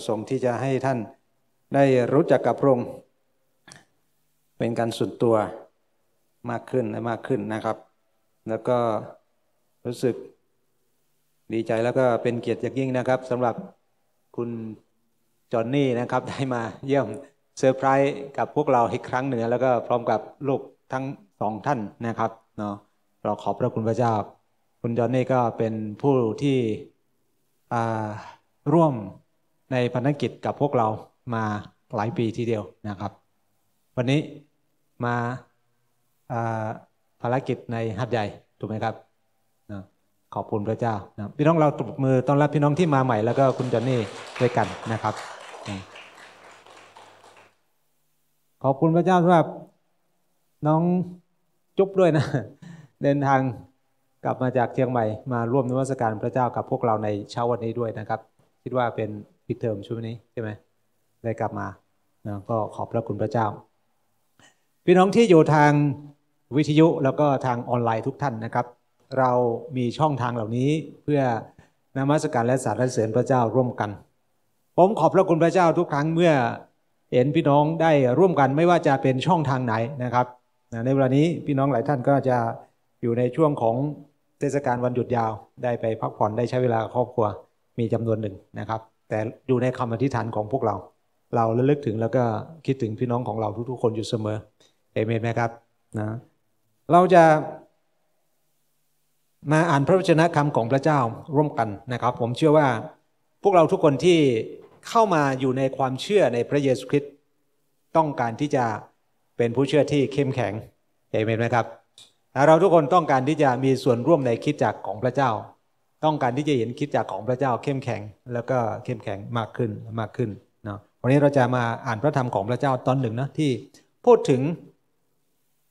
ประสงค์ที่จะให้ท่านได้รู้จักกับพระองค์เป็นการส่วนตัวมากขึ้นและมากขึ้นนะครับ แล้วก็รู้สึกดีใจแล้วก็เป็นเกียรติอย่างยิ่งนะครับสำหรับคุณจอนนี่นะครับได้มาเยี่ยมเซอร์ไพรส์กับพวกเราอีกครั้งหนึ่งแล้วก็พร้อมกับลูกทั้งสองท่านนะครับเนาะเราขอบพระคุณพระเจ้า คุณจอนนี่ก็เป็นผู้ที่ร่วมในพันธกิจ กับพวกเรามาหลายปีทีเดียวนะครับ วันนี้มาภารกิจในหัดใหญ่ถูกไหมครับนะขอบคุณพระเจ้านะพี่น้องเราตบมือต้อนรับพี่น้องที่มาใหม่แล้วก็คุณจอนนี่ด้วยกันนะครับนะขอบคุณพระเจ้าสำหรับ น้องจุ๊บด้วยนะเดินทางกลับมาจากเชียงใหม่มาร่วมนวัตการพระเจ้ากับพวกเราในเช้าวันนี้ด้วยนะครับ คิดว่าเป็นปิดเทอมช่วงนี้ใช่ไหมได้กลับมาก็ขอบพระคุณพระเจ้า พี่น้องที่อยู่ทางวิทยุแล้วก็ทางออนไลน์ทุกท่านนะครับ เรามีช่องทางเหล่านี้เพื่อนมัสการและสารเสริญพระเจ้าร่วมกัน ผมขอบพระคุณพระเจ้าทุกครั้ง เมื่อเห็นพี่น้องได้ร่วมกันไม่ว่าจะเป็นช่องทางไหนนะครับ ในเวลานี้พี่น้องหลายท่านก็จะอยู่ในช่วงของเทศกาลวันหยุดยาวได้ไปพักผ่อนได้ใช้เวลาครอบครัวมีจำนวนหนึ่งนะครับแต่อยู่ในคำอธิษฐานของพวกเรา เราระลึกถึงแล้วก็คิดถึงพี่น้องของเราทุกๆคนอยู่เสมอเอเมนไหมครับนะเราจะมาอ่านพระวจนะคำของพระเจ้าร่วมกันนะครับผมเชื่อว่าพวกเราทุกคนที่เข้ามาอยู่ในความเชื่อในพระเยซูคริสต์ต้องการที่จะเป็นผู้เชื่อที่เข้มแข็งเอเมนไหมครับเราทุกคนต้องการที่จะมีส่วนร่วมในคิดจักของพระเจ้าต้องการที่จะเห็นคิดจากของพระเจ้าเข้มแข็ง แล้วก็เข้มแข็งมากขึ้นมากขึ้นเนาะวันนี้เราจะมาอ่านพระธรรมของพระเจ้าตอนหนึ่งนะที่พูดถึง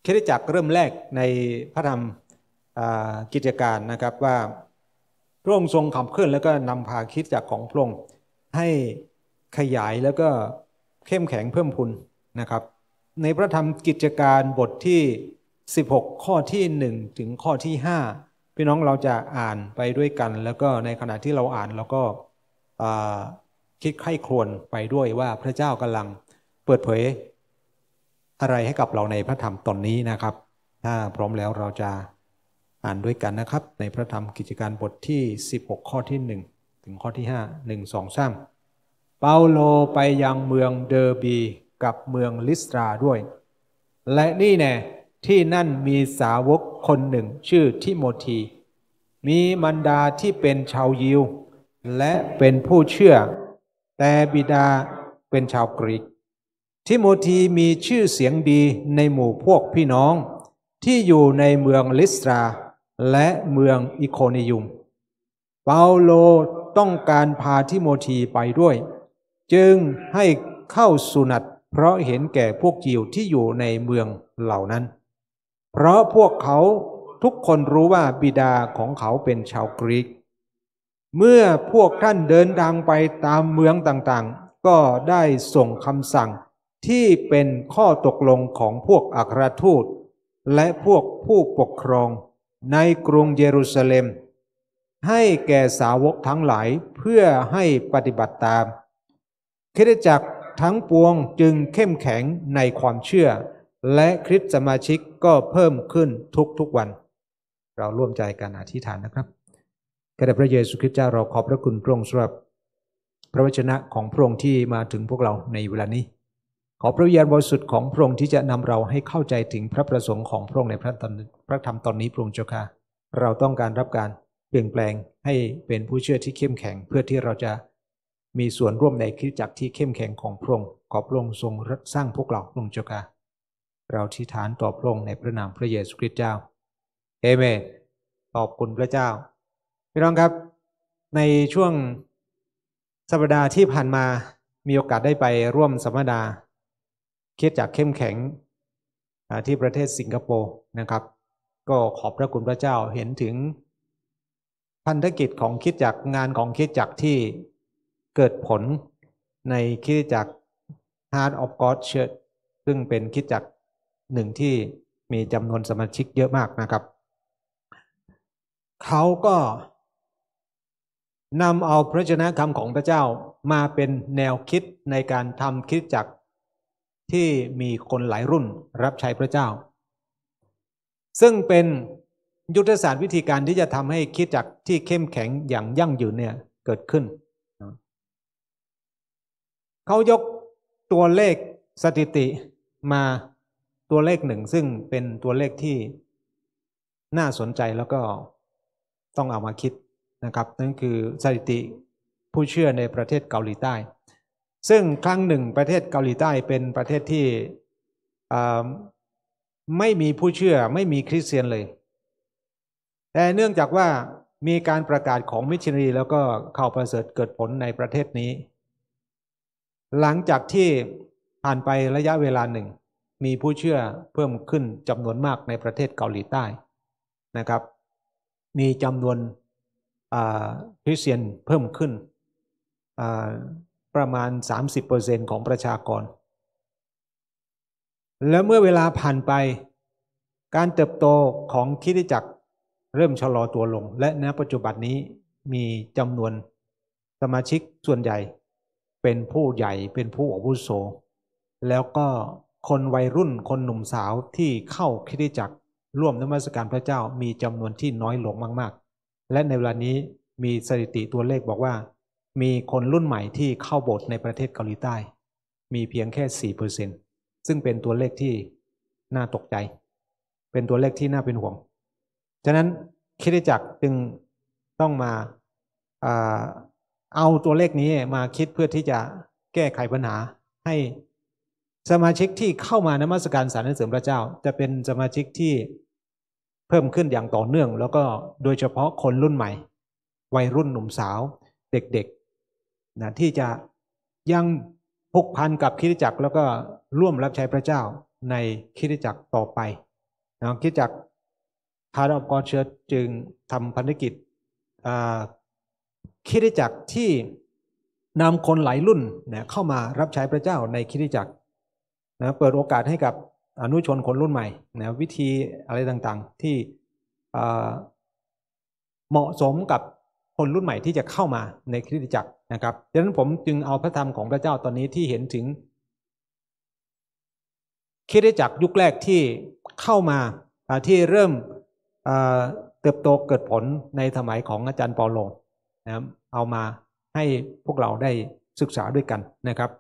คิดจักเริ่มแรกในพระธรรมกิจการนะครับว่าพระองค์ทรงขับเคลื่อนแล้วก็นำพาคิดจากของพระองค์ให้ขยายแล้วก็ เข้มแข็งเพิ่มพูนนะครับ ในพระธรรมกิจการบทที่ 16 ข้อที่ 1 ถึงข้อที่5พี่น้องเราจะอ่านไปด้วยกัน แล้วก็ในขณะที่เราอ่านเราก็คิดไข้ครวนไปด้วยว่าพระเจ้ากำลังเปิดเผย อะไรให้กับเราในพระธรรมตอนนี้นะครับถ้าพร้อมแล้วเราจะอ่านด้วยกันนะครับ ในพระธรรมกิจการบทที่ 16 ข้อที่ 1 ถึงข้อที่ 5 1 2 3 เปาโลไปยังเมืองเดอร์บี กับเมืองลิสตราด้วย และนี่แน่ที่นั่นมีสาวกคนหนึ่งชื่อทิโมธี มีมันดาที่เป็นชาวยิว และเป็นผู้เชื่อ แต่บิดาเป็นชาวกรีก ทิโมธีมีชื่อเสียงดีในหมู่พวกพี่น้องที่อยู่ในเมืองลิสตราและเมืองอิโคนิยุมเปาโลต้องการพาทิโมธีไปด้วย จึงให้เข้าสุนัตเพราะเห็นแก่พวกยิว ที่อยู่ในเมืองเหล่านั้นเพราะพวกเขาทุกคนรู้ว่าบิดาของเขาเป็นชาวกรีกเมื่อพวกท่านเดินทางไปตามเมืองต่างๆ ก็ได้ส่งคำสั่งที่เป็นข้อตกลงของพวกอัครทูต และพวกผู้ปกครองในกรุงเยรูซาเล็ม ให้แก่สาวกทั้งหลายเพื่อให้ปฏิบัติตามคิดจักทั้งปวงจึงเข้มแข็งในความเชื่อและคริสตสมาชิกก็เพิ่มขึ้นทุกๆวัน เราร่วมใจกันอธิษฐานนะครับข้าแต่พระเยซูคริสต์เจ้าเราขอบพระคุณพระองค์สำหรับ พระวจนะของพระองค์ที่มาถึงพวกเราในเวลานี้ ขอพระวิญญาณบริสุทธิ์ของพระองค์ที่จะนำเราให้เข้าใจถึงพระประสงค์ของพระองค์ในพระพระธรรมตอนนี้พระองค์เจ้าค่ะเราต้องการรับการเปลี่ยนแปลงให้เป็นผู้เชื่อที่เข้มแข็งเพื่อที่เราจะมีส่วนร่วมในคริสตจักรที่เข้มแข็งของพระองค์ขอพระองค์ทรงสร้างพวกเราพระองค์เจ้าค่ะเราที่ฐานต่อพระองค์ในพระนามพระเยซูคริสต์เจ้าเอเมนขอบคุณพระเจ้าพี่น้องครับในช่วงสัปดาห์ที่ผ่านมามีโอกาสได้ไปร่วมสัมมนาเคดจากเข้มแข็งที่ประเทศสิงคโปร์นะครับ ก็ขอบพระคุณพระเจ้าเห็นถึง พันธกิจของคิดจักงานของคิดจักที่เกิดผลในคิดจัก Heart of God Church ซึ่งเป็นคิดจักหนึ่งที่มีจำนวนสมาชิกเยอะมากนะครับ เขาก็นำเอาพระชนะคำของพระเจ้ามาเป็นแนวคิดในการทำคิดจักที่มีคนหลายรุ่นรับใช้พระเจ้า ซึ่งเป็นยุทธศาสตร์วิธีการที่จะทำให้คิดจักที่เข้มแข็งอย่างยั่งยืนเนี่ย เกิดขึ้น เขายกตัวเลขสถิติมาตัวเลขหนึ่งซึ่งเป็นตัวเลขที่น่าสนใจแล้วก็ต้องเอามาคิดนะครับ นั่นคือสถิติผู้เชื่อในประเทศเกาหลีใต้ ซึ่งครั้งหนึ่งประเทศเกาหลีใต้ เป็นประเทศที่ไม่มีผู้เชื่อไม่มีคริสเตียนเลย แต่เนื่องจากว่ามีการประกาศของมิชชันนีแล้วก็ข่าวประเสริฐเกิดผลในประเทศนี้ หลังจากที่ผ่านไประยะเวลาหนึ่งมีผู้เชื่อเพิ่มขึ้นจำนวนมากในประเทศเกาหลีใต้นะครับ มีจำนวนคริสเตียนเพิ่มขึ้นประมาณ 30%ของประชากร และเมื่อเวลาผ่านไปการเติบโตของคิดจักรเริ่มชะลอตัวลงและณปัจจุบันนี้มีจำนวนสมาชิกส่วนใหญ่เป็นผู้ใหญ่เป็นผู้อาวุโสแล้วก็คนวัยรุ่นคนหนุ่มสาวที่เข้าคริสตจักรร่วมนมัสการพระเจ้ามีจำนวนที่น้อยลงมาก ๆ และในเวลานี้มีสถิติตัวเลขบอกว่า มีคนรุ่นใหม่ที่เข้าโบสถ์ในประเทศเกาหลีใต้มีเพียงแค่สี่เปอร์เซ็นซึ่งเป็นตัวเลขที่น่าตกใจ เป็นตัวเลขที่น่าเป็นห่วงฉะนั้นคริสตจักรจึงต้องมาเอาตัวเลขนี้มาคิดเพื่อที่จะแก้ไขปัญหาให้สมาชิกที่เข้ามานมัสการสารเสริมพระเจ้าจะเป็นสมาชิกที่เพิ่มขึ้นอย่างต่อเนื่อง แล้วก็โดยเฉพาะคนรุ่นใหม่ วัยรุ่นหนุ่มสาวเด็กๆนะที่จะยังพกพันกับคิดจักร แล้วก็ร่วมรับใช้พระเจ้าในคิดจักรต่อไปนะคิดจักรคาร์ดอปกรเชิดจึงทำพันธกิจ คิดจักรที่นำคนหลายรุ่นนเข้ามารับใช้พระเจ้าในคิดจักรนะเปิดโอกาสให้กับอนุชนคนรุ่นใหม่นะวิธีอะไรต่างๆ ที่เหมาะสมกับคนรุ่นใหม่ที่จะเข้ามาในคริสตจักรนะครับดังนั้นผมจึงเอาพระธรรมของพระเจ้าตอนนี้ที่เห็นถึงคริสตจักรยุคแรกที่เข้ามาที่เริ่มเติบโตเกิดผลในสมัยของอาจารย์ปอโลนะครับเอามาให้พวกเราได้ศึกษาด้วยกันนะครับ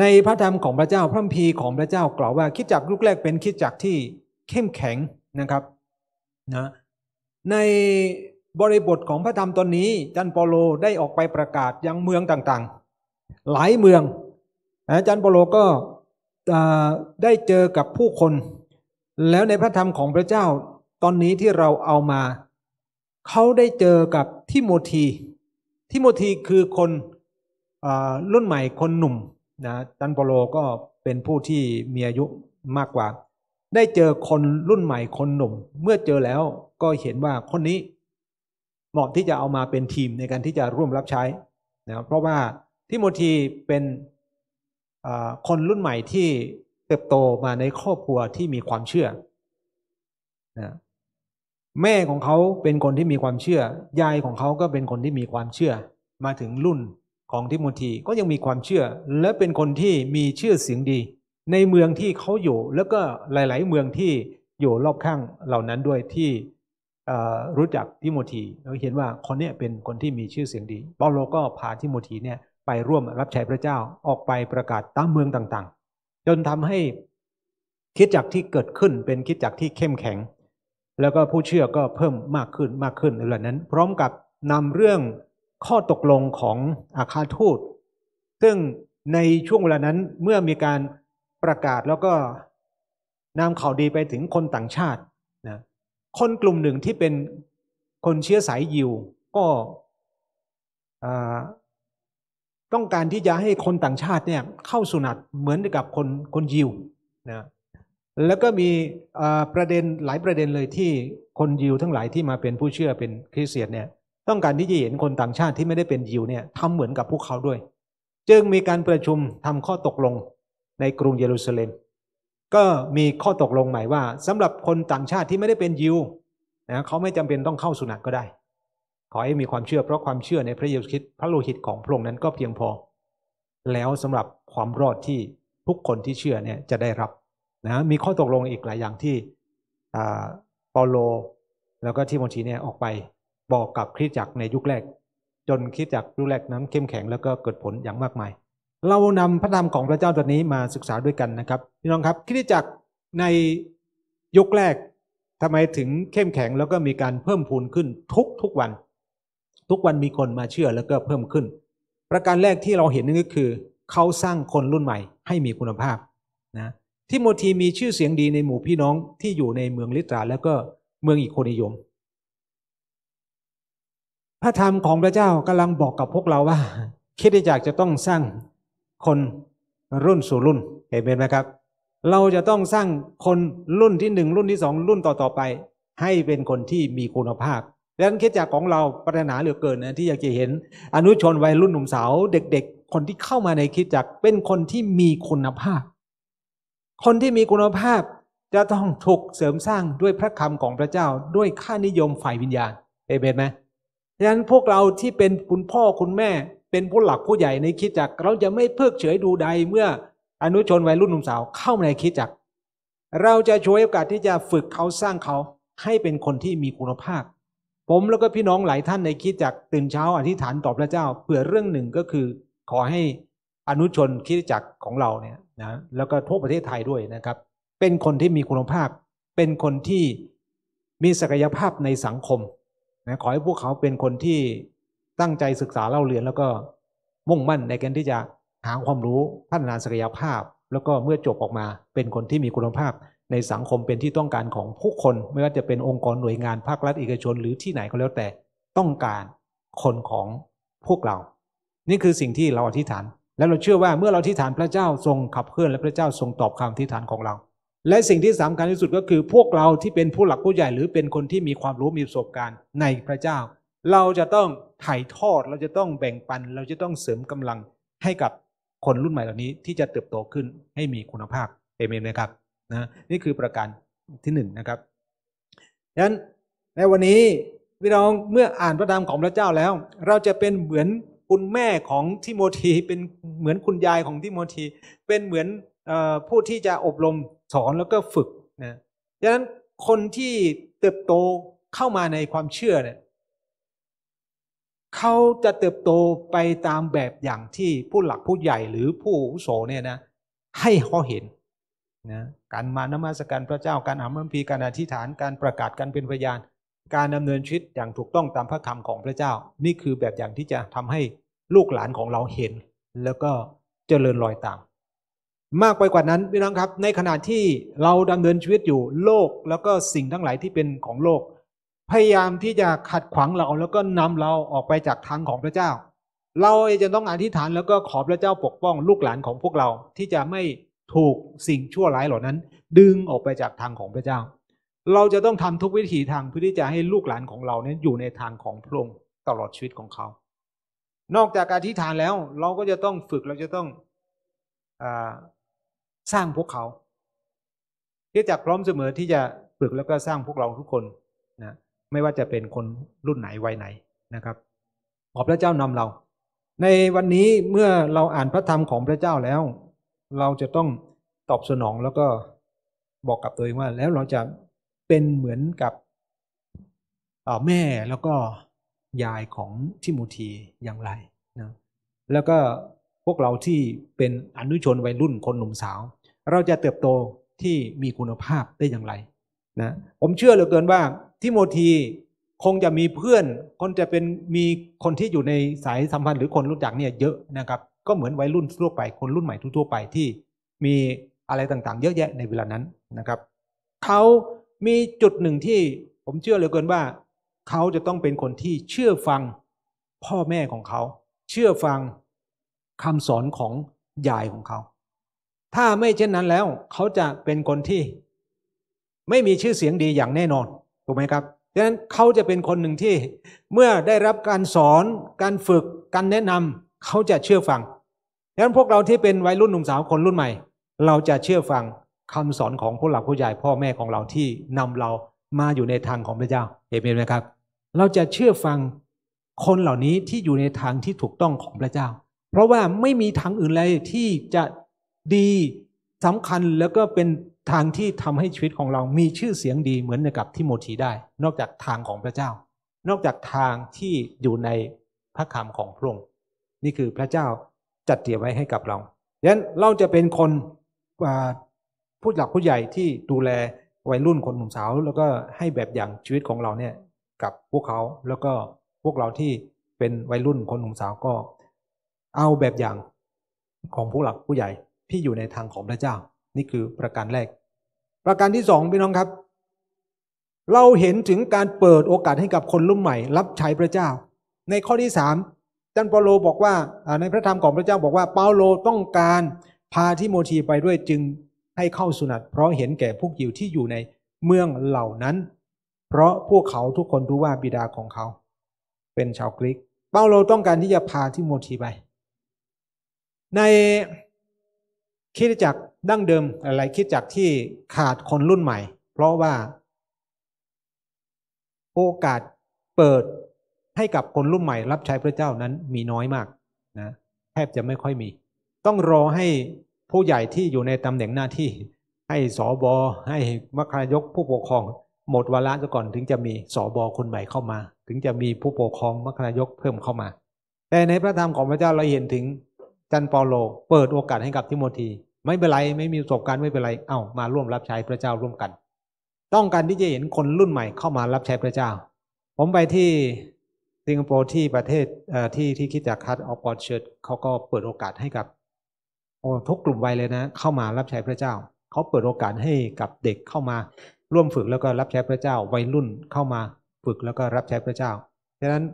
ในพระธรรมของพระเจ้า พระพีของพระเจ้ากล่าวว่าคิดจักรุกแรก เป็นคิดจักรที่เข้มแข็งนะครับนะในบริบทของพระธรรมตอนนี้ จันโปโลได้ออกไปประกาศยังเมืองต่างๆ หลายเมืองอาจารย์ปโลก็ได้เจอกับผู้คน แล้วในพระธรรมของพระเจ้าตอนนี้ที่เราเอามา เขาได้เจอกับทิโมธีทิโมธีคือคนรุ่นใหม่คนหนุ่มนะตันโปโลก็เป็นผู้ที่มีอายุมากกว่าได้เจอคนรุ่นใหม่คนหนุ่ม เมื่อเจอแล้วก็เห็นว่าคนนี้เหมาะที่จะเอามาเป็นทีมในการที่จะร่วมรับใช้นะเพราะว่าทิโมธีเป็นคนรุ่นใหม่ที่เติบโตมาในครอบครัวที่มีความเชื่อนะแม่ของเขาเป็นคนที่มีความเชื่อ ยายของเขาก็เป็นคนที่มีความเชื่อ มาถึงรุ่นของทิโมธีก็ยังมีความเชื่อ และเป็นคนที่มี ชื่อเสียงดี ในเมืองที่เขาอยู่ แล้วก็หลายๆ เมืองที่อยู่รอบข้างเหล่านั้นด้วยที่รู้จักทิโมธีเราเห็นว่าคนนี้เป็นคนที่มีชื่อเสียงดีเปาโลก็พาทิโมธีเนี่ยไปร่วมรับใช้พระเจ้าออกไปประกาศตามเมืองต่างๆ จนทำให้คิดจักที่เกิดขึ้นเป็นคิดจักที่เข้มแข็ง แล้วก็ผู้เชื่อก็เพิ่มมากขึ้นมากขึ้นในเหลานั้น พร้อมกับนำเรื่องข้อตกลงของอาคาทูต ซึ่งในช่วงเวลานั้นเมื่อมีการประกาศแล้วก็นำข่าวดีไปถึงคนต่างชาตินะคนกลุ่มหนึ่งที่เป็นคนเชื้อสายยิว ก็ต้องการที่จะให้คนต่างชาติเนี่ยเข้าสุนัตเหมือนกับคนคนยิวนะแล้วก็มีประเด็นหลายประเด็นเลยที่คนยิวทั้งหลายที่มาเป็นผู้เชื่อเป็นคริสเตียนเนี่ยต้องการที่จะเห็นคนต่างชาติที่ไม่ได้เป็นยิวเนี่ยทำเหมือนกับพวกเขาด้วย จึงมีการประชุมทำข้อตกลงในกรุงเยรูซาเล็มก็มีข้อตกลงใหม่ว่า สำหรับคนต่างชาติที่ไม่ได้เป็นยิวนะเขาไม่จำเป็นต้องเข้าสุนัขก็ได้ ขอให้มีความเชื่อเพราะความเชื่อในพระเยซูคริสต์พระโลหิตของพระองค์นั้นก็เพียงพอแล้วสำหรับความรอดที่ทุกคนที่เชื่อเนี่ยจะได้รับนะมีข้อตกลงอีกหลายอย่างที่เปาโล แล้วก็ทิโมธีเนี่ยออกไปบอกกับคริสจักรในยุคแรก จนคริสจักรยุคแรกนั้นเข้มแข็งแล้วก็เกิดผลอย่างมากมายเรานำพระธรรมของพระเจ้าตัวนี้มาศึกษาด้วยกันนะครับพี่น้องครับคริสจักร ในยุคแรก ทำไมถึงเข้มแข็งแล้วก็มีการเพิ่มพูนขึ้น ทุกทุกวัน ทุกวันมีคนมาเชื่อแล้วก็เพิ่มขึ้น ประการแรกที่เราเห็นนั่นก็คือ เขาสร้างคนรุ่นใหม่ ให้มีคุณภาพนะที่โมธีมีชื่อเสียงดีในหมู่พี่น้องที่อยู่ในเมืองลิตรา แล้วก็เมืองอีโคนิยมพระธรรมของพระเจ้ากำลังบอกกับพวกเราว่าคิดได้จากจะต้องสร้างคนรุ่นสู่รุ่นเห็นไหมครับ เราจะต้องสร้างคนรุ่นที่หนึ่งรุ่นที่สองรุ่นต่อๆไป ให้เป็นคนที่มีคุณภาพดังนั้นคิดจากของเราปรารถนาเหลือเกินนะที่อยากจะเห็นอนุชนวัยรุ่นหนุ่มสาว เด็ก ๆ คนที่เข้ามาในคิดจักเป็นคนที่มีคุณภาพ คนที่มีคุณภาพจะต้องถูกเสริมสร้างด้วยพระคำของพระเจ้าด้วยค่านิยมฝ่ายวิญญาณเอเมนไหมดังนั้นพวกเราที่เป็นคุณพ่อคุณแม่ เป็นผู้หลักผู้ใหญ่ในคิดจักเราจะไม่เพิกเฉยดูใดเมื่ออนุชนวัยรุ่นหนุ่มสาวเข้ามาในคิดจักเราจะช่วยโอกาสที่จะฝึกเขาสร้างเขาให้เป็นคนที่มีคุณภาพ ผมแล้วก็พี่น้องหลายท่านในคิดจักตื่นเช้าอธิษฐานต่อพระเจ้าเผื่อเรื่องหนึ่งก็คือ ขอให้อนุชนคิดจักของเราเนี่ยนะแล้วก็ทั่วประเทศไทยด้วยนะครับ เป็นคนที่มีคุณภาพ เป็นคนที่มีศักยภาพในสังคมนะขอให้พวกเขาเป็นคนที่ตั้งใจศึกษาเล่าเรียนแล้วก็ มุ่งมั่นในการที่จะหาความรู้พัฒนาศักยภาพ แล้วก็เมื่อจบออกมาเป็นคนที่มีคุณภาพ ในสังคมเป็นที่ต้องการของผู้คน ไม่ว่าจะเป็นองค์กรหน่วยงานภาครัฐเอกชนหรือที่ไหนก็แล้วแต่ต้องการคนของพวกเรา นี่คือสิ่งที่เราอธิษฐาน และเราเชื่อว่าเมื่อเราอธิษฐานพระเจ้าทรงขับเคลื่อนและพระเจ้าทรงตอบคำอธิษฐานของเราและสิ่งที่สำคัญที่สุดก็คือพวกเราที่เป็นผู้หลักผู้ใหญ่ หรือเป็นคนที่มีความรู้มีประสบการณ์ในพระเจ้า เราจะต้องถ่ายทอดเราจะต้องแบ่งปัน เราจะต้องเสริมกำลังให้กับคนรุ่นใหม่เหล่านี้ ที่จะเติบโตขึ้นให้มีคุณภาพเอเมนนะครับนะนี่คือประการที่หนึ่งนะครับดังนั้นในวันนี้พี่น้องเมื่ออ่านพระธรรมของพระเจ้าแล้ว เราจะเป็นเหมือนคุณแม่ของทิโมธีเป็นเหมือนคุณยายของทิโมธีเป็นเหมือนผู้ที่จะอบรมสอนแล้วก็ฝึกนะดังนั้นคนที่เติบโตเข้ามาในความเชื่อเนี่ยเขาจะเติบโตไปตามแบบอย่างที่ผู้หลักผู้ใหญ่หรือผู้โสเนี่ยนะให้เขาเห็นนะการมานมัสการพระเจ้า การอ่านพระคัมภีร์การอธิษฐานการประกาศการเป็นพยานการดำเนินชีวิตอย่างถูกต้องตามพระคาของพระเจ้า นี่คือแบบอย่างที่จะทำให้ลูกหลานของเราเห็น แล้วก็เจริญรอยตามมากไปกว่านั้นพี่น้องครับ ในขณะที่เราดำเนินชีวิตอยู่โลกแล้วก็สิ่งทั้งหลายที่เป็นของโลก พยายามที่จะขัดขวางเราแล้วก็นำเราออกไปจากทางของพระเจ้า เราจะต้องอธิษฐาน แล้วก็ขอพระเจ้าปกป้อง ลูกหลานของพวกเรา ที่จะไม่ถูกสิ่งชั่วร้ายเหล่านั้น ดึงออกไปจากทางของพระเจ้า เราจะต้องทำทุกวิถีทางเพื่อที่จะให้ลูกหลานของเราเนี่ยอยู่ในทางของพระองค์ตลอดชีวิตของเขา นอกจากอธิษฐานแล้ว เราก็จะต้องฝึกเราจะต้อง อสร้างพวกเขา ที่จะพร้อมเสมอที่จะฝึกแล้วก็สร้างพวกเราทุกคนนะไม่ว่าจะเป็นคนรุ่นไหนวัยไหนนะครับขอพระเจ้านำเรา ในวันนี้เมื่อเราอ่านพระธรรมของพระเจ้าแล้ว เราจะต้องตอบสนองแล้วก็บอกกับตัวเองว่า แล้วเราจะเป็นเหมือนกับแม่แล้วก็ยายของ ทิโมธี อย่างไรนะแล้วก็พวกเราที่เป็นอนุชนวัยรุ่นคนหนุ่มสาว เราจะเติบ โตที่มีคุณภาพได้อย่างไรนะผมเชื่อเหลือเกินว่าทิโมธีคงจะมีเพื่อน คน จะ เป็น มีคนที่อยู่ในสายสัมพันธ์หรือคนรู้จักเนี่ยเยอะนะครับ ก็เหมือนวัยรุ่นทั่วไปคนรุ่นใหม่ทั่วไปที่ มีอะไรต่างๆเยอะแยะ ในเวลานั้นนะครับเขามีจุดหนึ่งที่ผมเชื่อเหลือเกินว่าเขาจะต้องเป็นคนที่เชื่อฟังพ่อแม่ของเขาเชื่อฟังคำสอนของยายของเขา ถ้าไม่เช่นนั้นแล้ว เขาจะเป็นคนที่ ไม่มีชื่อเสียงดีอย่างแน่นอน ถูกไหมครับดังนั้นเขาจะเป็นคนหนึ่งที่เมื่อได้รับการสอน การฝึก การแนะนำ เขาจะเชื่อฟังดังนั้นพวกเราที่เป็นวัยรุ่นหนุ่มสาวคนรุ่นใหม่ เราจะเชื่อฟังคำสอนของผู้หลักผู้ใหญ่พ่อแม่ของเราที่นำเรามาอยู่ในทางของพระเจ้า เห็นไหมครับ เราจะเชื่อฟังคนเหล่านี้ที่อยู่ในทางที่ถูกต้องของพระเจ้าเพราะว่าไม่มีทางอื่นเลยที่จะดีสำคัญแล้วก็เป็นทางที่ทำให้ชีวิตของเรา มีชื่อเสียงดีเหมือนกับที่โมธีได้ นอกจากทางของพระเจ้า นอกจากทางที่อยู่ในพระคำของพระองค์ นี่คือพระเจ้าจัดเตรียมไว้ให้กับเราดังนั้นเราจะเป็นคนผู้หลักผู้ใหญ่ที่ดูแลวัยรุ่นคนหนุ่มสาวแล้วก็ให้แบบอย่างชีวิตของเราเนี่ยกับพวกเขาแล้วก็พวกเราที่เป็นวัยรุ่นคนหนุ่มสาวก็เอาแบบอย่างของผู้หลักผู้ใหญ่ที่อยู่ในทางของพระเจ้านี่คือประการแรก ประการที่สองพี่น้องครับ เราเห็นถึงการเปิดโอกาสให้กับคนรุ่นใหม่ รับใช้พระเจ้าในข้อที่สามจันเปาโลบอกว่าในพระธรรมของพระเจ้าบอกว่าเปาโลต้องการพาทิโมธีไปด้วยจึงให้เข้าสุนัตเพราะเห็นแก่พวกยิวที่อยู่ในเมืองเหล่านั้น เพราะพวกเขาทุกคนรู้ว่าบิดาของเขา เป็นชาวกรีกเปาโลต้องการที่จะพาทิโมธีไปในคิดจักดั้งเดิมหลายคิดจักที่ขาดคนรุ่นใหม่ เพราะว่า โอกาสเปิดให้กับคนรุ่นใหม่ รับใช้พระเจ้านั้นมีน้อยมากนะแทบจะไม่ค่อยมี ต้องรอให้ผู้ใหญ่ที่อยู่ในตำแหน่งหน้าที่ ให้สอบอให้มคายก ผู้ปกครองหมดวาระซะก่อนถึงจะมีสอบอคนใหม่เข้ามา ถึงจะมีผู้ปกครองมคายกเพิ่มเข้ามา แต่ในพระธรรมของพระเจ้าเราเห็นถึงจันเปาโล เปิดโอกาสให้กับทิโมธีไม่เป็นไรไม่มีประสบการณ์ ไม่เป็นไรเอ้ามาร่วมรับใช้พระเจ้าร่วมกัน ต้องการที่จะเห็นคนรุ่นใหม่เข้ามารับใช้พระเจ้า ผมไปที่สิงคโปร์ที่ประเทศที่ที่คิดจากคัตออกออดเชิดเขาก็เปิดโอกาสให้กับโอ้ทุกกลุ่มวัยเลยนะ เข้ามารับใช้พระเจ้าเขาเปิดโอกาสให้กับเด็กเข้ามา ร่วมฝึกแล้วก็รับใช้พระเจ้า วัยรุ่นเข้ามาฝึกแล้วก็รับใช้พระเจ้าดังนั้น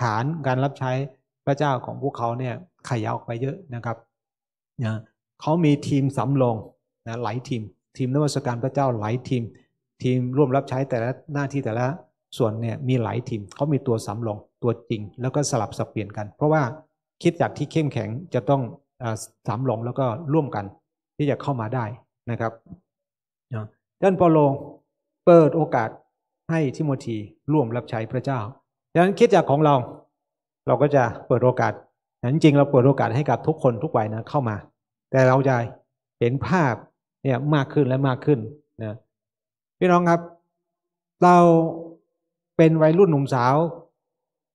ฐานการรับใช้พระเจ้าของพวกเขาเนี่ยขยายออกไปเยอะนะครับนะเขามีทีมสำรองนะหลายทีม ทีม นวัตการพระเจ้าหลายทีม ทีมร่วมรับใช้แต่ละหน้าที่แต่ละส่วนเนี่ยมีหลายทีมเขามีตัวสำรองตัวจริง แล้วก็สลับสับเปลี่ยนกัน เพราะว่าคิดจากที่เข้มแข็งจะต้องสำรองแล้วก็ร่วมกัน ที่จะเข้ามาได้นะครับดัานปอโลเปิดโอกาสให้ทิโมธีร่วมรับใช้พระเจ้าดังนั้นคิดจากของเราเราก็จะเปิดโอกาสนั้นจริงเราเปิดโอกาสให้กับทุกคนทุกวัยนะเข้ามา แต่เราจะเห็นภาพเนี่ยมากขึ้นและมากขึ้นนะพี่น้องครับ เราเป็นวัยรุ่นหนุ่มสาว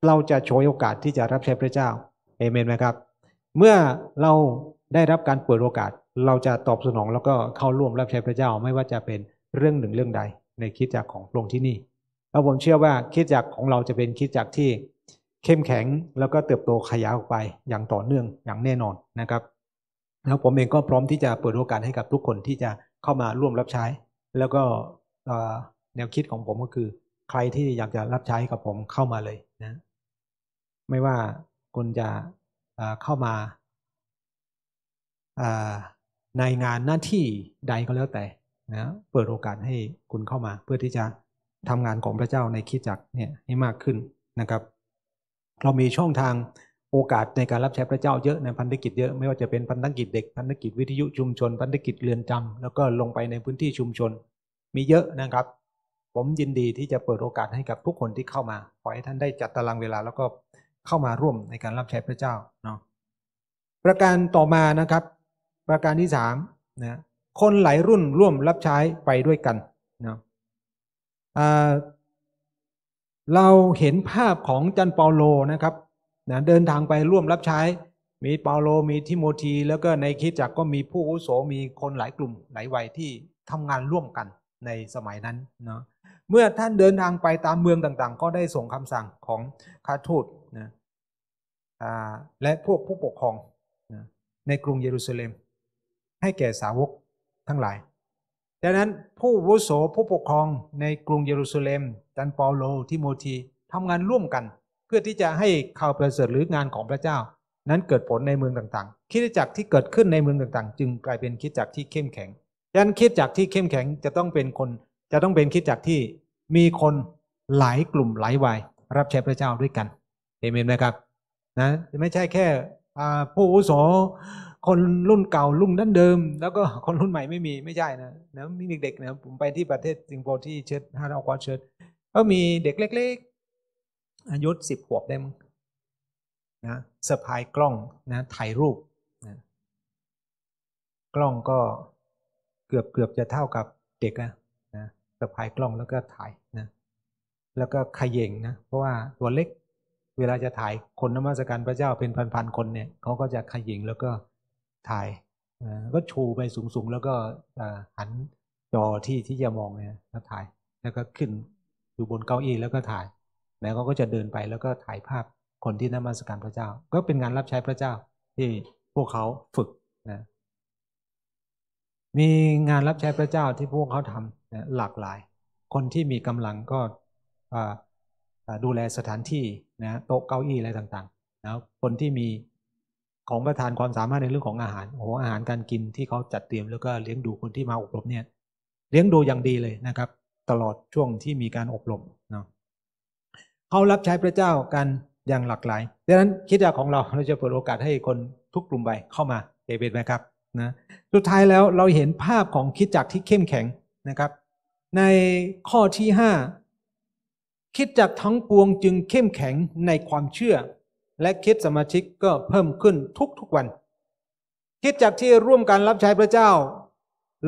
เราจะโชยโอกาสที่จะรับใช้พระเจ้าเอเมนไหมครับ เมื่อเราได้รับการเปิดโอกาส เราจะตอบสนอง แล้วก็เข้าร่วมรับใช้พระเจ้าไม่ว่าจะเป็นเรื่องหนึ่งเรื่องใดในคิดจักของพระองค์ที่นี่แล้วผมเชื่อว่าคิดจักของเราจะเป็นคิดจักที่เข้มแข็งแล้วก็เติบโตขยายออกไปอย่างต่อเนื่องอย่างแน่นอนนะครับ แล้วผมเองก็พร้อมที่จะเปิดโอกาสให้กับทุกคนที่จะเข้ามาร่วมรับใช้ แล้วก็แนวคิดของผมก็คือ ใครที่อยากจะรับใช้กับผมเข้ามาเลยนะ ไม่ว่าคนจะเข้ามาในงานหน้าที่ใดก็แล้วแต่นะ เปิดโอกาสให้คุณเข้ามาเพื่อที่จะทำงานของพระเจ้าในคิดจักเนี่ยให้มากขึ้นนะครับเรามีช่องทางโอกาสในการรับใช้พระเจ้าเยอะในพันธกิจเยอะไม่ว่าจะเป็นพันธกิจเด็กพันธกิจวิทยุชุมชนพันธกิจเรือนจำแล้วก็ลงไปในพื้นที่ชุมชนมีเยอะนะครับ ผมยินดีที่จะเปิดโอกาสให้กับทุกคนที่เข้ามาขอให้ท่านได้จัดตารางเวลาแล้วก็เข้ามาร่วมในการรับใช้พระเจ้าเนาะประการต่อมานะครับ ประการที่สามนะคนหลายรุ่นร่วมรับใช้ไปด้วยกันเนาะเราเห็นภาพของจันเปาโลนะครับนะเดินทางไปร่วมรับใช้มีเปาโล มีทิโมธีแล้วก็ในคิดจักก็มีผู้อุโสมีคนหลายกลุ่มหลายวัยที่ทำงานร่วมกันในสมัยนั้นเนาะเมื่อท่านเดินทางไปตามเมืองต่างๆ ก็ได้ส่งคำสั่งของคาทูตนะและพวกผู้ปกครองในกรุงเยรูซาเล็ม ให้แก่สาวกทั้งหลายดังนั้นผู้วุโสผู้ปกครองในกรุงเยรูซาเล็มจันเปาโลทิโมธีทำงานร่วมกัน เพื่อที่จะให้ ข่าวประเสริฐหรืองานของพระเจ้า นั้นเกิดผลในเมืองต่างๆ คิดจักรที่เกิดขึ้นในเมืองต่างๆ จึงกลายเป็นคิดจักรที่เข้มแข็งดังนั้นคิดจักรที่เข้มแข็งจะต้องเป็นคน จะต้องเป็นคิดจักรที่มีคนหลายกลุ่มหลายวัยรับใช้พระเจ้าด้วยกันเอเมนไหมครับนะไม่ใช่แค่ผู้อุโสคนรุ่นเก่า รุ่นดั้นเดิม แล้วก็ คนรุ่นใหม่ไม่มี ไม่ ใช่ นะนะมีเด็กๆนะ ผม ไป ที่ประเทศ สิงคโปร์ที่เชิดฮาราดคอเชิดก็มีเด็กเล็ก ๆอายุสิบขวบได้ มั้งนะสะพาย กล้อง นะ ถ่ายรูป นะกล้องก็เกือบเกือบจะเท่ากับเด็กนะสะพายกล้องแล้วก็ถ่ายนะแล้วก็ขยิงนะเพราะว่าตัวเล็กเวลาจะถ่ายคนนมัสการพระเจ้าเป็นพันๆคนเนี่ยเขาก็จะขยิงแล้วก็ถ่ายก็ชูไปสูงๆแล้วก็หันจอที่ที่จะมองเนี่ยแล้วถ่ายแล้วก็ขึ้นอยู่บนเก้าอี้แล้วก็ถ่ายแล้วเขาก็จะเดินไปแล้วก็ถ่ายภาพคนที่นมัสการพระเจ้า ก็เป็นงานรับใช้พระเจ้าที่พวกเขาฝึกนะมีงานรับใช้พระเจ้าที่พวกเขาทำนะหลากหลาย คนที่มีกำลังก็ดูแลสถานที่นะ โต๊ะเก้าอี้อะไรต่างๆนะคนที่มีของประธานความสามารถในเรื่องของอาหารโอ้โหอาหารการกินที่เขาจัด เตรียมแล้วก็เลี้ยงดูคนที่มาอบรมเนี่ย เลี้ยงดูอย่างดีเลยนะครับ ตลอดช่วงที่มีการอบรมเนาะเขารับใช้พระเจ้ากันอย่างหลากหลายดังนั้นคิดจากของเราเราจะเปิดโอกาสให้คนทุกกลุ่มไปเข้ามาเอเบนไหมครับนะสุดท้ายแล้วเราเห็นภาพของคิดจักที่เข้มแข็งนะครับ ในข้อที่5คิดจากทั้งปวงจึงเข้มแข็งในความเชื่อ และคิดสมาชิกก็เพิ่มขึ้นทุกๆวัน คิดจากที่ร่วมกันรับใช้พระเจ้า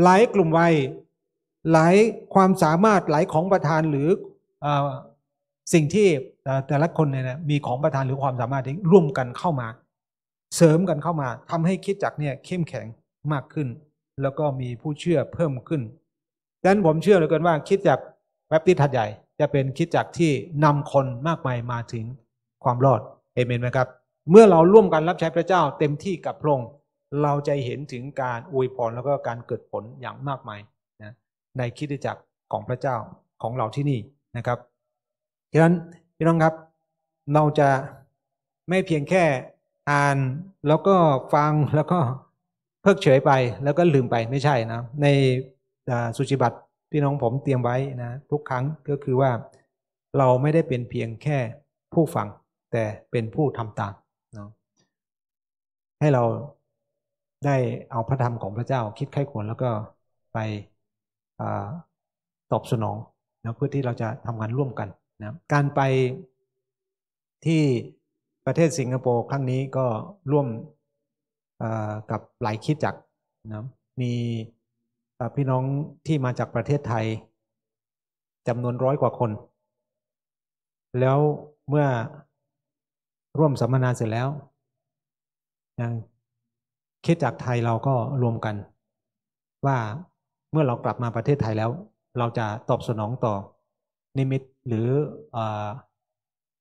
หลายกลุ่มวัยหลายความสามารถหลายของประธานหรืออสิ่งที่แต่ละคนเนี่ยนะมีของประธานหรือความสามารถที่ร่วมกันเข้ามา เสริมกันเข้ามา ทำให้คิดจักเนี่ยเข้มแข็งมากขึ้น แล้วก็มีผู้เชื่อเพิ่มขึ้นดังนั้นผมเชื่อเหลือเกินว่าคิดจักแบบที่ถัดใหญ่จะเป็นคิดจักที่นำคนมากมายมาถึงความรอดเอเมนไหมครับ เมื่อเราร่วมกันรับใช้พระเจ้า เต็มที่กับพระองค์เราจะเห็นถึงการอวยพรแล้วก็การเกิดผลอย่างมาก มายนะในคิดจักของพระเจ้าของเราที่นี่นะครับดังนั้นพี่น้องครับเราจะไม่เพียงแค่อ่านแล้วก็ฟังแล้วก็เพิกเฉยไป แล้วก็ลืมไปไม่ใช่นะในสุจิบัติพี่น้องผมเตรียมไว้นะทุกครั้งก็คือว่าเราไม่ได้เป็นเพียงแค่ผู้ฟังแต่เป็นผู้ทำตามเนาะให้เราได้เอาพระธรรมของพระเจ้าคิดไข้ควรแล้วก็ไปอตอบสนองนะเพื่อที่เราจะทำงานร่วมกันนะการไปที่ประเทศสิงคโปร์ครั้งนี้ก็ร่วมกับหลายคิดจักนะมีพี่น้องที่มาจากประเทศไทยจำนวนร้อยกว่าคน แล้วเมื่อร่วมสัมมนา เสร็จแล้วยังคิดจากไทยเราก็รวมกัน ว่าเมื่อเรากลับมาประเทศไทยแล้ว เราจะตอบสนองต่อนิมิตหรืออ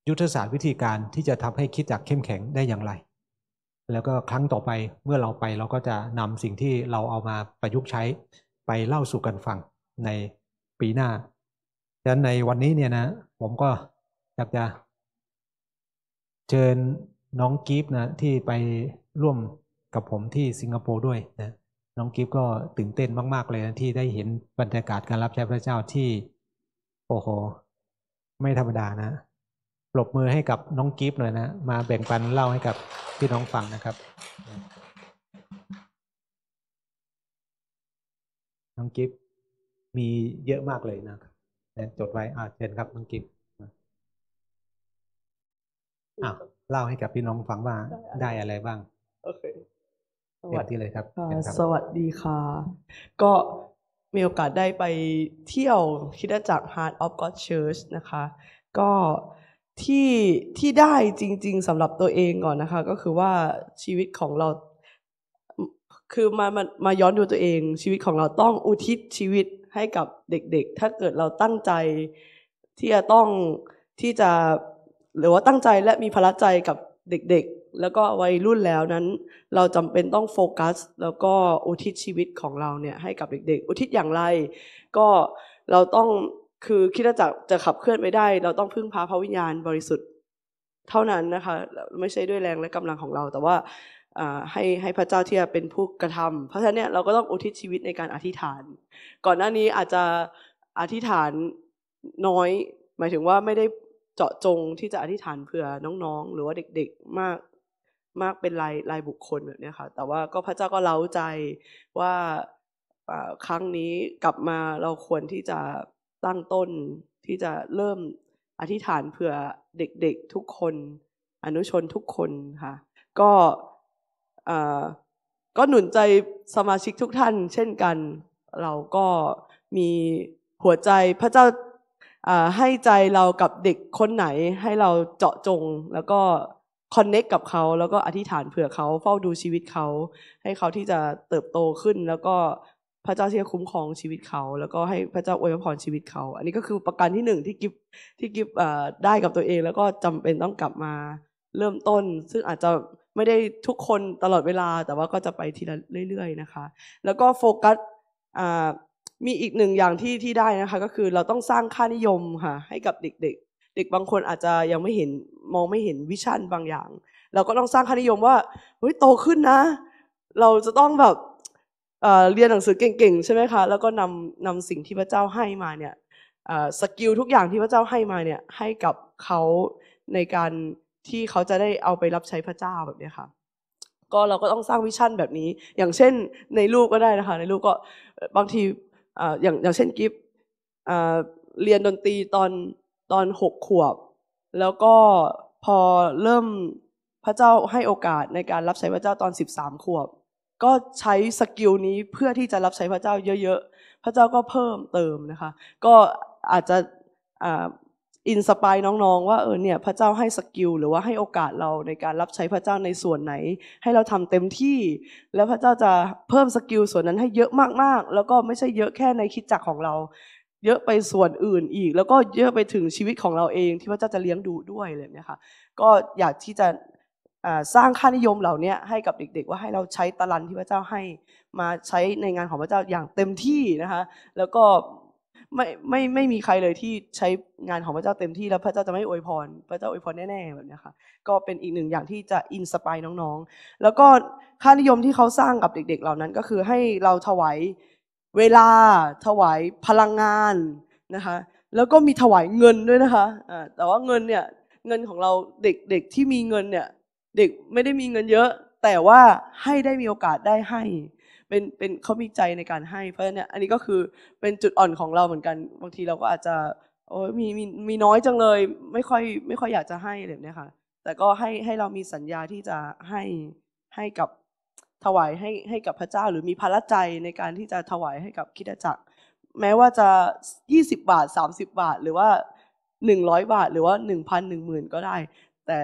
ยุทธศาสตร์วิธีการที่จะทำให้คิด จาก เข้มแข็งได้อย่างไร แล้วก็ครั้งต่อไปเมื่อเราไปเราก็จะนำสิ่งที่เราเอามาประยุกต์ใช้ไปเล่าสู่กันฟังในปีหน้าดังนั้นในวันนี้เนี่ยนะผมก็อยากจะ เชิญน้องกิฟนะ ที่ไปร่วมกับผมที่สิงคโปร์ด้วยนะน้องกิฟก็ตื่นเต้นมากๆเลยนะที่ได้เห็นบรรยากาศการรับใช้พระเจ้าที่โอ้โหไม่ธรรมดานะปรบมือให้กับน้องกิฟเลยนะ มาแบ่งปันเล่าให้กับพี่น้องฟังนะครับ้องกิฟมีเยอะมากเลยนะครับจดไว้อาเชิญครับน้องกิฟอ่ะเล่าให้กับพี่น้องฟังว่า ได้อะไรบ้างโอเค สวัสดีเลยครับ สวัสดีค่ะ ก็มีโอกาสได้ไปเที่ยว คิดจักร Heart of God Church นะคะ ก็ที่ที่ได้จริง ๆสำหรับตัวเองก่อนนะคะ ก็คือว่าชีวิตของเราคือมามามาย้อนดูตัวเอง ชีวิตของเราต้องอุทิศชีวิตให้กับเด็กๆ ถ้าเกิดเราตั้งใจที่จะต้องที่จะหรือว่าตั้งใจ และมีพละใจกับเด็กๆ แล้วก็วัยรุ่นแล้วนั้น เราจำเป็นต้องโฟกัส แล้วก็อุทิศชีวิตของเราเนี่ย ให้กับเด็ก ๆ อุทิศอย่างไร ก็เราต้องคือคิดจะจะขับเคลื่อนไปได้ เราต้องพึ่งพาพระวิญญาณบริสุทธิ์ เท่านั้นนะคะ ไม่ใช่ด้วยแรงและกำลังของเรา แต่ว่าให้ให้พระเจ้าที่เป็นผู้กระทำ เพราะฉะนั้นเราก็ต้องอุทิศชีวิตในการอธิษฐาน ก่อนหน้านี้อาจจะอธิษฐานน้อย หมายถึงว่าไม่ได้เจาะจงที่จะอธิษฐานเผื่อน้องๆหรือว่าเด็ก ๆมากมากเป็นรายรายบุคคลแบบนี้ค่ะ แต่ว่าก็พระเจ้าก็เล้าใจว่าครั้งนี้กลับมาเราควรที่จะตั้งต้นที่จะเริ่มอธิษฐานเผื่อเด็กๆทุกคน อนุชนทุกคนค่ะ ก็ก็หนุนใจสมาชิกทุกท่าน เช่นกันเราก็มีหัวใจพระเจ้าให้ใจเรากับเด็กคนไหนให้เราเจาะจง แล้วก็คอนเน็กกับเขาแล้วก็อธิษฐานเผื่อเขาเฝ้าดูชีวิตเขาให้เขาที่จะเติบโตขึ้น แล้วก็พระเจ้าที่จะคุ้มครองชีวิตเขาแล้วก็ให้พระเจ้าอวยพรชีวิตเขาอันนี้ก็คือประกันที่หนึ่งที่กิฟที่กิฟได้กับตัวเอง แล้วก็จำเป็นต้องกลับมาเริ่มต้น ซึ่งอาจจะไม่ได้ทุกคนตลอดเวลาแต่ว่าก็จะไปทีละเรื่อย ๆนะคะ แล้วก็โฟกัสมีอีกหนึ่งอย่างที่ที่ได้นะคะก็คือเราต้องสร้างค่านิยมค่ะให้กับเด็กๆเด็กบางคนอาจจะยังไม่เห็นมองไม่เห็นวิชั่นบางอย่าง เราก็ต้องสร้างค่านิยมว่าเฮ้ยโตขึ้นนะ เราจะต้องแบบเรียนหนังสือเก่งๆ ใช่ไหมคะแล้วก็นำนำสิ่งที่พระเจ้าให้มาเนี่ยสกิลทุกอย่างที่พระเจ้าให้มาเนี่ยให้กับเขาในการที่เขาจะได้เอาไปรับใช้พระเจ้าแบบนี้ค่ะ ก็เราก็ต้องสร้างวิชั่นแบบนี้ อย่างเช่นในลูกก็ได้นะคะ ในลูกก็บางทีอย่างอย่างเช่นกิฟเรียนดนตรีตอนตอนหกขวบ แล้วก็พอเริ่มพระเจ้าให้โอกาสในการรับใช้พระเจ้าตอนสิบสามขวบ ก็ใช้สกิลนี้เพื่อที่จะรับใช้พระเจ้าเยอะๆ พระเจ้าก็เพิ่มเติมนะคะ ก็อาจจะอินสปายน้องๆ ว่าเออเนี่ยพระเจ้าให้สกิลหรือว่าให้โอกาสเราในการรับใช้พระเจ้าในส่วนไหน ให้เราทำเต็มที่ แล้วพระเจ้าจะเพิ่มสกิลส่วนนั้นให้เยอะมากๆ แล้วก็ไม่ใช่เยอะแค่ในคิดจักของเรา เยอะไปส่วนอื่นอีก แล้วก็เยอะไปถึงชีวิตของเราเองที่พระเจ้าจะเลี้ยงดูด้วยเลยเนี่ยค่ะก็อยากที่จะสร้างค่านิยมเหล่านี้ให้กับเด็กๆ ว่าให้เราใช้ตะลันที่พระเจ้าให้มาใช้ในงานของพระเจ้าอย่างเต็มที่นะคะแล้วก็ไม่ไม่ไม่มีใครเลยที่ใช้งานของพระเจ้าเต็มที่แล้วพระเจ้าจะไม่อวยพร พระเจ้าอวยพรแน่ๆแบบนี้ค่ะ ก็เป็นอีกหนึ่งอย่างที่จะอินสปายน้องๆ แล้วก็ค่านิยมที่เขาสร้างกับเด็ก ๆเหล่านั้นก็คือให้เราถวายเวลาถวายพลังงานนะคะ แล้วก็มีถวายเงินด้วยนะคะ แต่ว่าเงินเนี่ยเงินของเราเด็กๆที่มีเงินเนี่ยเด็กไม่ได้มีเงินเยอะ แต่ว่าให้ได้มีโอกาสได้ให้เป็นเป็นเขามีใจในการให้เพราะฉะนั้นเนี่ยอันนี้ก็คือเป็นจุดอ่อนของเราเหมือนกันบางทีเราก็อาจจะโอ้ยมีมีมีน้อยจังเลยไม่ค่อยไม่ค่อยอยากจะให้อะไรแบบนี้ค่ะแต่ก็ให้ให้เรามีสัญญาที่จะให้ให้กับถวายให้ให้กับพระเจ้าหรือมีภาระใจในการที่จะถวายให้กับคิดจักร แม้ว่าจะ 20 บาท 30 บาท หรือว่า 100 บาท หรือว่า1ึ่งหมื่นก็ได้ แต่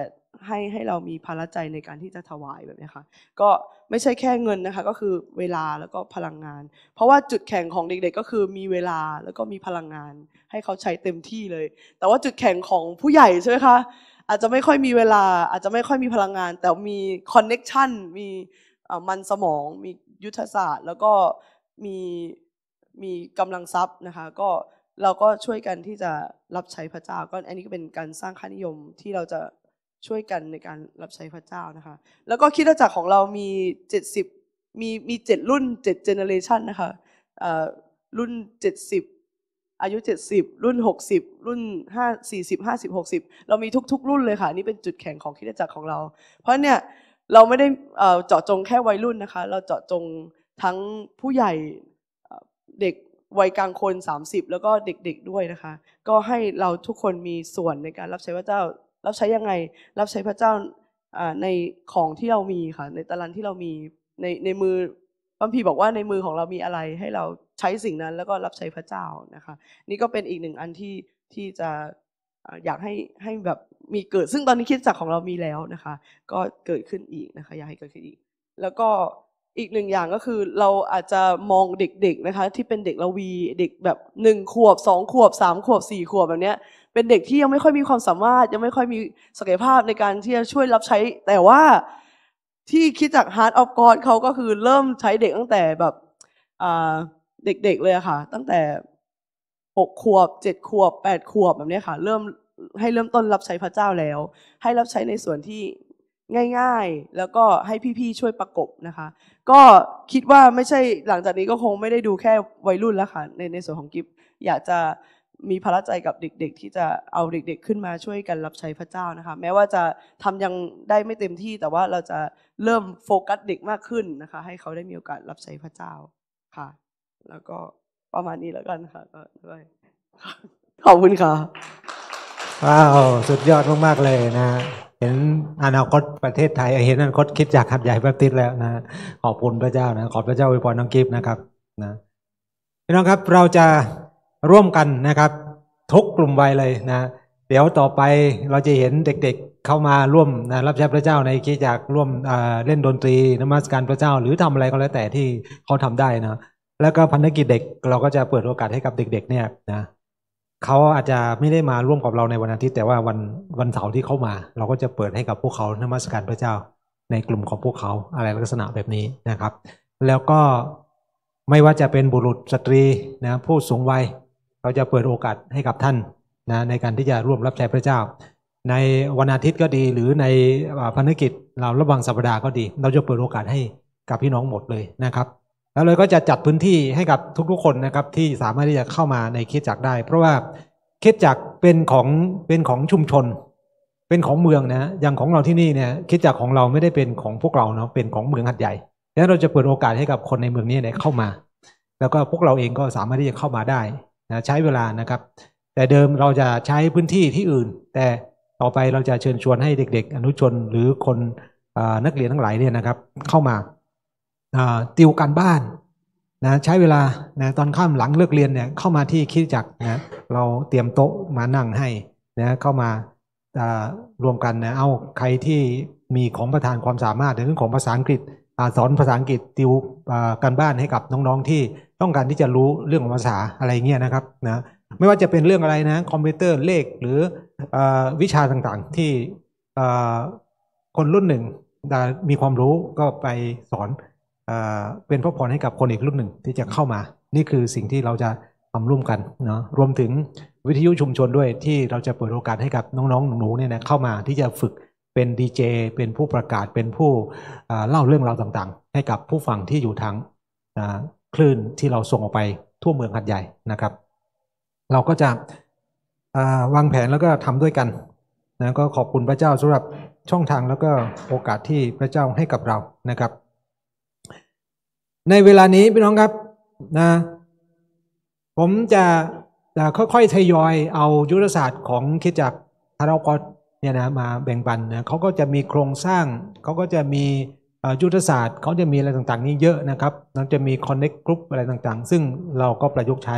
ให้ให้เรามีภาระใจในการที่จะถวายแบบนี้ค่ะก็ไม่ใช่แค่เงินนะคะก็คือเวลาแล้วก็พลังงาน เพราะว่าจุดแข่งของเด็ก ๆ ก็คือมีเวลาแล้วก็มีพลังงาน ให้เขาใช้เต็มที่เลย แต่ว่าจุดแข่งของผู้ใหญ่ใช่ไหมคะ อาจจะไม่ค่อยมีเวลา อาจจะไม่ค่อยมีพลังงาน แต่มีคอนเน็ชันมีมันสมอง มียุทธศาสตร์ แล้วก็มีมีกำลังทรัพย์นะคะ ก็เราก็ช่วยกันที่จะรับใช้พระเจ้าก็อันนี้ก็เป็นการสร้างค่านิยมที่เราจะช่วยกันในการรับใช้พระเจ้านะคะ แล้วก็คิดจักรของเรามี 70 มีมีเจ็ดรุ่นเจ็ดเจเนเรชันนะคะรุ่น 70 อายุ 70 รุ่น 60 รุ่น5 40 50 60 เรามีทุกๆ รุ่นเลยค่ะนี่เป็นจุดแข็งของคิดจักรของเรา เพราะเนี่ย เราไม่ได้เจาะจงแค่วัยรุ่นนะคะ เราเจาะจงทั้งผู้ใหญ่เด็กวัยกลางคน 30 แล้วก็เด็กๆด้วยนะคะ ก็ให้เราทุกคนมีส่วนในการรับใช้พระเจ้ารับใช้ยังไง รับใช้พระเจ้าในของที่เรามีค่ะ ในตารางที่เรามี ในในมือพระพีบอกว่าในมือของเรามีอะไรให้เราใช้สิ่งนั้น แล้วก็รับใช้พระเจ้านะคะ นี่ก็เป็นอีกหนึ่งอันที่ที่จะอยากให้ให้แบบมีเกิด ซึ่งตอนนี้คิดจักของเรามีแล้วนะคะ ก็เกิดขึ้นอีกนะคะ อยากให้เกิดขึ้นอีก แล้วก็อีกหนึ่งอย่างก็คือ เราอาจจะมองเด็กๆนะคะ ที่เป็นเด็กละวีเด็กแบบหนึ่งขวบสองขวบสามขวบสี่ขวบแบบเนี้ยเป็นเด็กที่ยังไม่ค่อยมีความสามารถ ยังไม่ค่อยมีศักยภาพในการที่จะช่วยรับใช้ แต่ว่าที่คิดจากฮาร์ดออฟกอดเขาก็คือเริ่มใช้เด็กตั้งแต่แบบเด็กๆเลยค่ะ ตั้งแต่หกขวบเจ็ดขวบแปดขวบแบบนี้ค่ะ เริ่มให้เริ่มต้นรับใช้พระเจ้าแล้ว ให้รับใช้ในส่วนที่ง่าย ๆ แล้วก็ให้พี่ๆช่วยประกบนะคะ ก็คิดว่าไม่ใช่หลังจากนี้ก็คงไม่ได้ดูแค่วัยรุ่นแล้วค่ะในในส่วนของกิฟอยากจะมีพระใจกับเด็ก ๆ ที่จะเอาเด็ก ๆ ขึ้นมาช่วยกันรับใช้พระเจ้านะคะ แม้ว่าจะทำยังได้ไม่เต็มที่ แต่ว่าเราจะเริ่มโฟกัสเด็กมากขึ้นนะคะ ให้เขาได้มีโอกาสรับใช้พระเจ้าค่ะ แล้วก็ประมาณนี้แล้วกันค่ะ ก็ด้วยขอบคุณค่ะว้าวสุดยอดมากๆเลยนะ เห็นอนาคตประเทศไทยเห็นอนาคตคิดอยากขับใหญ่แบบติดแล้วนะขอบคุณพระเจ้านะขอบพระเจ้าอวยพรน้องกิฟนะครับนะพี่น้องครับเราจะร่วมกันนะครับ ทุกกลุ่มวัยเลยนะเดี๋ยวต่อไปเราจะเห็นเด็ก ๆเข้ามาร่วมนะรับใช้พระเจ้าในคิดจากร่วมเล่นดนตรีนมัสการพระเจ้าหรือทำอะไรก็แล้วแต่ที่เขาทำได้นะแล้วก็พันธกิจเด็ก เราก็จะเปิดโอกาสให้กับเด็กๆ เนี่ยนะเขาอาจจะไม่ได้มาร่วมกับเราในวันอาทิตย์แต่ว่าวันวันเสาร์ที่เขามา เราก็จะเปิดให้กับพวกเขานมัสการพระเจ้า ในกลุ่มของพวกเขาอะไรลักษณะแบบนี้นะครับ แล้วก็ไม่ว่าจะเป็นบุรุษสตรีนะผู้สูงวัยเราจะเปิดโอกาสให้กับท่าน นะ ในการที่จะร่วมรับใช้พระเจ้า ในวันอาทิตย์ก็ดีหรือในพันธกิจ เราระวังสัปดาห์ก็ดี เราจะเปิดโอกาสให้กับพี่น้องหมดเลยนะครับ แล้วเราก็จะจัดพื้นที่ให้กับทุกๆคนนะครับที่สามารถที่จะเข้ามาในคิดจักได้ เพราะว่าคิดจักเป็นของเป็นของชุมชน เป็นของเมืองนะ อย่างของเราที่นี่เนี่ยคิดจักของเราไม่ได้เป็นของพวกเราเนาะเป็นของเมืองหัดใหญ่ดังนั้นเราจะเปิดโอกาสให้กับคนในเมืองนี้เนี่ยเข้ามา แล้วก็พวกเราเองก็สามารถที่จะเข้ามาได้นะใช้เวลานะครับ แต่เดิมเราจะใช้พื้นที่ที่อื่น แต่ต่อไปเราจะเชิญชวนให้เด็กๆ อนุชนหรือคนนักเรียนทั้งหลายเนี่ยนะครับเข้ามาติวการบ้านนะใช้เวลานะตอนข้ามหลังเลิกเรียนเนี่ยเข้ามาที่คิดจักนะเราเตรียมโต๊ะมานั่งให้นะเข้ามารวมกันนะเอาใครที่มีของประธานความสามารถในเรื่องของภาษาอังกฤษสอนภาษาอังกฤษติวการบ้านให้กับน้องๆที่ต้องการที่จะรู้เรื่องของภาษาอะไรเงี้ยนะครับนะไม่ว่าจะเป็นเรื่องอะไรนะคอมพิวเตอร์เลขหรืออวิชาต่างๆ ที่คนรุ่นหนึ่งมีความรู้ก็ไปสอนเอเป็นพ่อพรให้กับคนอีกรุ่นหนึ่ง ที่จะเข้ามา นี่คือสิ่งที่เราจะทำร่วมกันเนาะรวมถึงวิทยุชุมชนด้วยที่เราจะเปิดโอกาสให้กับน้องๆหนูๆเนี่ยนะเข้ามาที่จะฝึกเป็นดีเจเป็นผู้ประกาศเป็นผู้เล่าเรื่องราวต่างๆ ให้กับผู้ฟังที่อยู่ทางคลื่นที่เราส่งออกไปทั่วเมืองหัดใหญ่นะครับ เราก็จะวางแผนแล้วก็ทำด้วยกันนะก็ขอบคุณพระเจ้าสำหรับช่องทางแล้วก็โอกาสที่พระเจ้าให้กับเรานะครับ ในเวลานี้พี่น้องครับนะผมจะจะค่อยๆทยอยเอายุทธศาสตร์ของคิดจักทารากอเนี่ยนะมาแบ่งปันนะเขาก็จะมีโครงสร้างเขาก็จะมียุทธศาสตร์เขาจะมีอะไรต่างๆ นี้เยอะนะครับั้นจะมี Connect Group อะไรต่างๆ ซึ่งเราก็ประยุกต์ใช้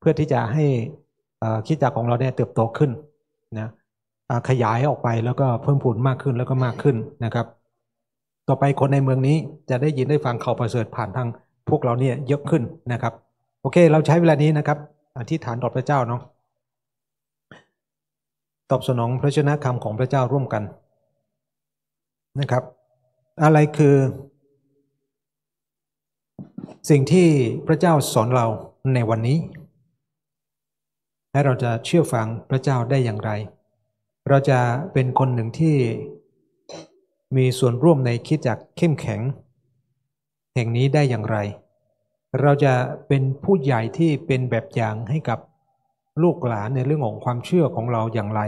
เพื่อที่จะให้คิดจักของเราเนี่ยเติบโตขึ้นนะขยายออกไปแล้วก็เพิ่มผลมากขึ้นแล้วก็มากขึ้นนะครับ ต่อไปคนในเมืองนี้จะได้ยินได้ฟังข่าวประเสริฐผ่านทางพวกเราเนี่ยเยอะขึ้นนะครับ โอเค เราใช้เวลานี้นะครับอธิษฐานต่อพระเจ้าเนาะตอบสนองพระชนะคำของพระเจ้าร่วมกันนะครับอะไรคือ สิ่งที่พระเจ้าสอนเราในวันนี้ และเราจะเชื่อฟังพระเจ้าได้อย่างไร เราจะเป็นคนหนึ่งที่ มีส่วนร่วมในคิดจักเข้มแข็ง แห่งนี้ได้อย่างไร เราจะเป็น ผู้ ใหญ่ที่เป็นแบบอย่างให้กับลูกหลานในเรื่องของความเชื่อของเราอย่างไร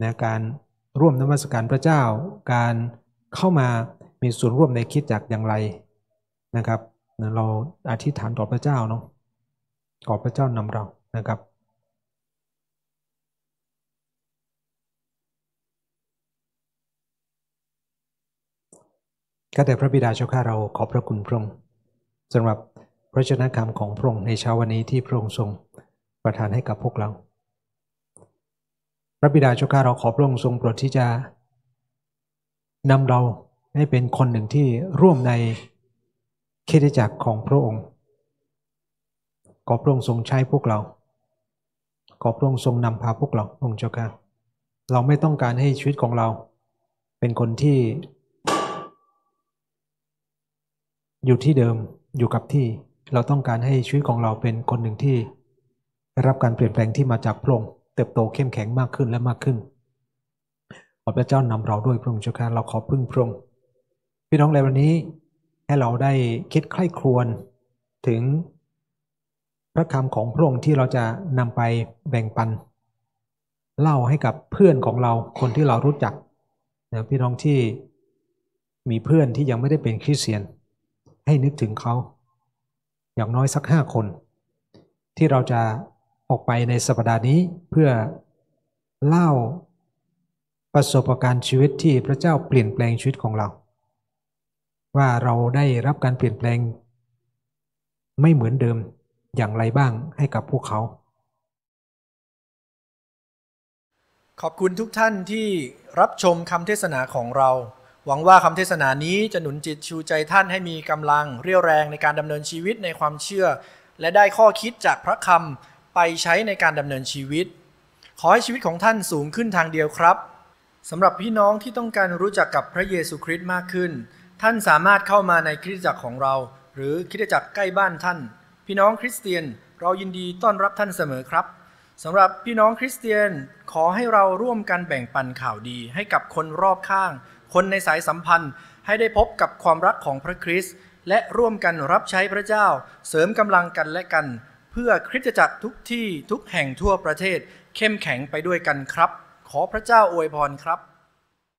ใน การร่วมนมัสการพระเจ้าการเข้ามา มีส่วนร่วมในคิดจากอย่างไรนะครับ เราอธิษฐานต่อพระเจ้าเนาะ ขอพระเจ้านำเรา นะครับก็แต่พระบิดาเจ้าข้าเราขอบพระคุณพระองค์สำหรับพระชนะคำของพระองค์ในเช้าวันนี้ที่พระองค์ทรงประทานให้กับพวกเรา พระบิดาเจ้าข้าเราขอพระองค์ทรงโปรดที่จะนำเราให้เป็นคนหนึ่งที่ร่วมในคิดจักรของพระองค์ ขอพระองค์ทรงใช้พวกเรา ขอพระองค์ทรงนำพาพวกเรา องค์เจ้าค่ะ เราไม่ต้องการให้ชีวิตของเรา เป็นคนที่ อยู่ที่เดิม อยู่กับที่ เราต้องการให้ชีวิตของเราเป็นคนหนึ่งที่ได้รับการเปลี่ยนแปลงที่มาจากพระองค์ เติบโตเข้มแข็งมากขึ้นและมากขึ้นขอพระเจ้านำเราด้วยพระองค์เจ้าค่ะเราขอ พึ่งพระองค์พี่น้องในวันนี้ให้เราได้คิด ใคร่ครวญถึงพระคำของพระองค์ที่เราจะนำไปแบ่งปัน เล่าให้กับเพื่อนของเราคนที่เรารู้จักนะพี่น้องที่มีเพื่อนที่ยังไม่ได้เป็น คริสเตียนให้นึกถึงเขาอย่างน้อยสักห้าคน ที่เราจะออกไปในสัปดาห์นี้เพื่อเล่าประสบการณ์ชีวิตที่พระเจ้าเปลี่ยนแปลงชีวิตของเรา ว่าเราได้รับการเปลี่ยนแปลง ไม่เหมือนเดิมอย่างไรบ้างให้กับพวกเขา ขอบคุณทุกท่านที่รับชมคำเทศนาของเรา หวังว่าคำเทศนานี้จะหนุนจิตชูใจท่านให้มีกำลัง เรียวแรงในการดำเนินชีวิตในความเชื่อ และได้ข้อคิดจากพระคำไปใช้ในการดำเนินชีวิต ขอให้ชีวิตของท่านสูงขึ้นทางเดียวครับสำหรับพี่น้องที่ต้องการรู้จักกับพระเยซูคริสต์มากขึ้น ท่านสามารถเข้ามาในคริสตจักรของเรา หรือคริสตจักรใกล้บ้านท่าน พี่น้องคริสเตียนเรายินดีต้อนรับท่านเสมอครับ สำหรับพี่น้องคริสเตียนขอให้เราร่วมกันแบ่ง ปันข่าวดีให้กับคนรอบข้าง คนในสายสัมพันธ์ ให้ได้พบกับความรักของพระคริสต์และร่วมกันรับใช้พระเจ้า เสริมกำลังกันและกัน เพื่อคริสตจักรทุกที่ทุกแห่งทั่วประเทศ เข้มแข็งไปด้วยกันครับขอพระเจ้าอวยพรครับ